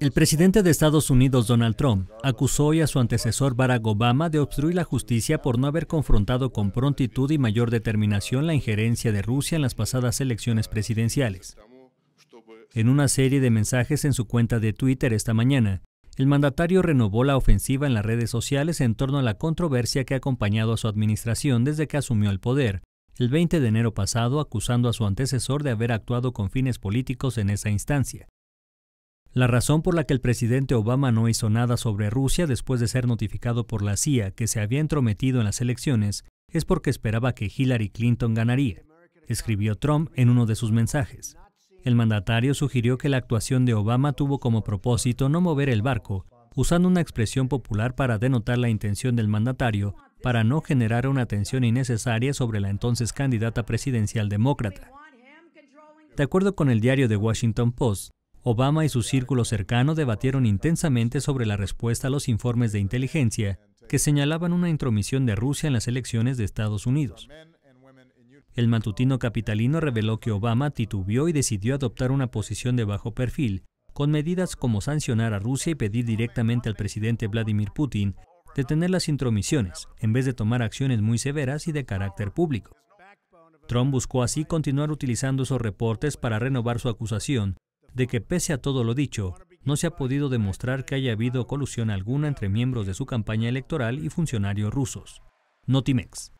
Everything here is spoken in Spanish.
El presidente de Estados Unidos, Donald Trump, acusó hoy a su antecesor Barack Obama de obstruir la justicia por no haber confrontado con prontitud y mayor determinación la injerencia de Rusia en las pasadas elecciones presidenciales. En una serie de mensajes en su cuenta de Twitter esta mañana, el mandatario renovó la ofensiva en las redes sociales en torno a la controversia que ha acompañado a su administración desde que asumió el poder, el 20 de enero pasado acusando a su antecesor de haber actuado con fines políticos en esa instancia, la razón por la que el presidente Obama no hizo nada sobre Rusia después de ser notificado por la CIA que se había entrometido en las elecciones es porque esperaba que Hillary Clinton ganaría, escribió Trump en uno de sus mensajes. El mandatario sugirió que la actuación de Obama tuvo como propósito no mover el barco, usando una expresión popular para denotar la intención del mandatario para no generar una tensión innecesaria sobre la entonces candidata presidencial demócrata. De acuerdo con el diario The Washington Post, Obama y su círculo cercano debatieron intensamente sobre la respuesta a los informes de inteligencia que señalaban una intromisión de Rusia en las elecciones de Estados Unidos. El matutino capitalino reveló que Obama titubeó y decidió adoptar una posición de bajo perfil, con medidas como sancionar a Rusia y pedir directamente al presidente Vladimir Putin detener las intromisiones, en vez de tomar acciones muy severas y de carácter público. Trump buscó así continuar utilizando esos reportes para renovar su acusación de que pese a todo lo dicho, no se ha podido demostrar que haya habido colusión alguna entre miembros de su campaña electoral y funcionarios rusos. Notimex.